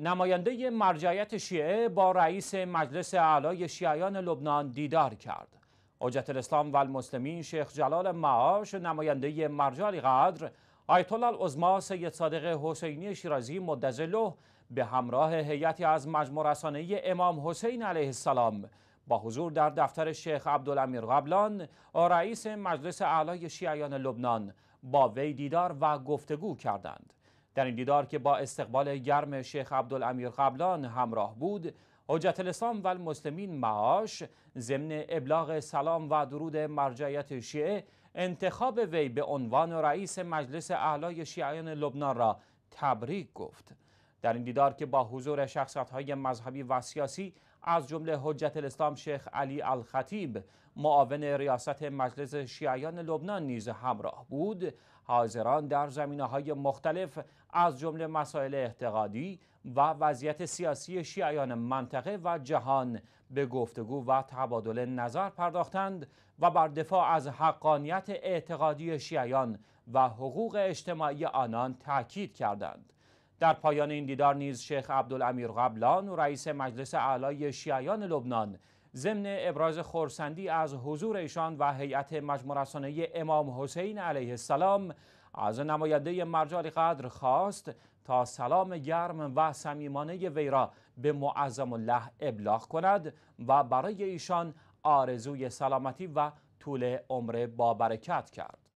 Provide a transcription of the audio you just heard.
نماینده مرجعیت شیعه با رئیس مجلس اعلای شیعیان لبنان دیدار کرد حجت الاسلام و المسلمین شیخ جلال معاش نماینده مرجع قدر آیت الله العظما سید صادق حسینی شیرازی مدظله به همراه هیئتی از مجموع رسانه امام حسین علیه السلام با حضور در دفتر شیخ عبدالامیر قبلان رئیس مجلس اعلای شیعیان لبنان با وی دیدار و گفتگو کردند در این دیدار که با استقبال گرم شیخ عبدالامیر قبلان همراه بود حجت الاسلام و المسلمین معاش ضمن ابلاغ سلام و درود مرجعیت شیعه انتخاب وی به عنوان رئیس مجلس اعلای شیعیان لبنان را تبریک گفت در این دیدار که با حضور شخصیت‌های مذهبی و سیاسی از جمله حجت الاسلام شیخ علی الخطیب معاون ریاست مجلس شیعیان لبنان نیز همراه بود حاضران در زمینه های مختلف از جمله مسائل اعتقادی و وضعیت سیاسی شیعیان منطقه و جهان به گفتگو و تبادل نظر پرداختند و بر دفاع از حقانیت اعتقادی شیعیان و حقوق اجتماعی آنان تاکید کردند در پایان این دیدار نیز شیخ عبدالامیر قبلان و رئیس مجلس اعلای شیعیان لبنان ضمن ابراز خورسندی از حضور ایشان و هیئت مجموع رسانه امام حسین علیه السلام از نماینده مرجال قدر خواست تا سلام گرم و صمیمانه وی را به معظم الله ابلاغ کند و برای ایشان آرزوی سلامتی و طول عمر با برکت کرد